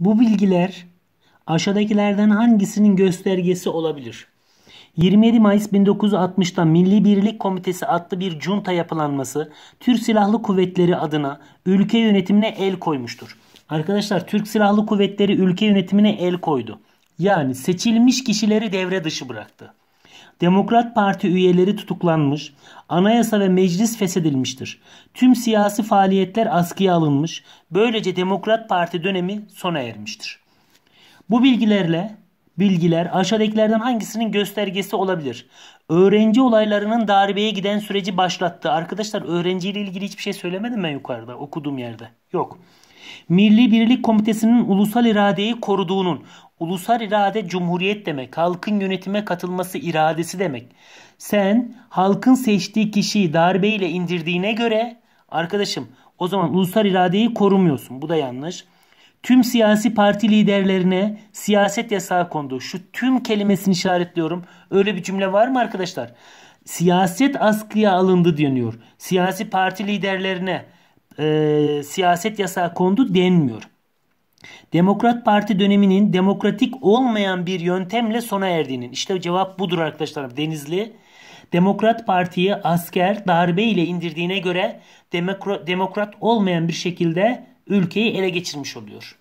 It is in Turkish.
Bu bilgiler aşağıdakilerden hangisinin göstergesi olabilir? 27 Mayıs 1960'ta Milli Birlik Komitesi adlı bir junta yapılanması Türk Silahlı Kuvvetleri adına ülke yönetimine el koymuştur. Arkadaşlar Türk Silahlı Kuvvetleri ülke yönetimine el koydu. Yani seçilmiş kişileri devre dışı bıraktı. Demokrat Parti üyeleri tutuklanmış, anayasa ve meclis feshedilmiştir. Tüm siyasi faaliyetler askıya alınmış, böylece Demokrat Parti dönemi sona ermiştir. Bu bilgilerle bilgiler aşağıdakilerden hangisinin göstergesi olabilir? Öğrenci olaylarının darbeye giden süreci başlattı. Arkadaşlar öğrenciyle ilgili hiçbir şey söylemedim ben yukarıda okuduğum yerde. Yok. Milli Birlik Komitesi'nin ulusal iradeyi koruduğunun, Ulusal irade cumhuriyet demek. Halkın yönetime katılması iradesi demek. Sen halkın seçtiği kişiyi darbeyle indirdiğine göre arkadaşım o zaman ulusal iradeyi korumuyorsun. Bu da yanlış. Tüm siyasi parti liderlerine siyaset yasağı kondu. Şu tüm kelimesini işaretliyorum. Öyle bir cümle var mı arkadaşlar? Siyaset askıya alındı deniyor. Siyasi parti liderlerine e, siyaset yasağı kondu denmiyor. Demokrat Parti döneminin demokratik olmayan bir yöntemle sona erdiğinin. İşte cevap budur arkadaşlar. Denizli Demokrat Parti'yi asker darbe ile indirdiğine göre demokrat olmayan bir şekilde ülkeyi ele geçirmiş oluyor.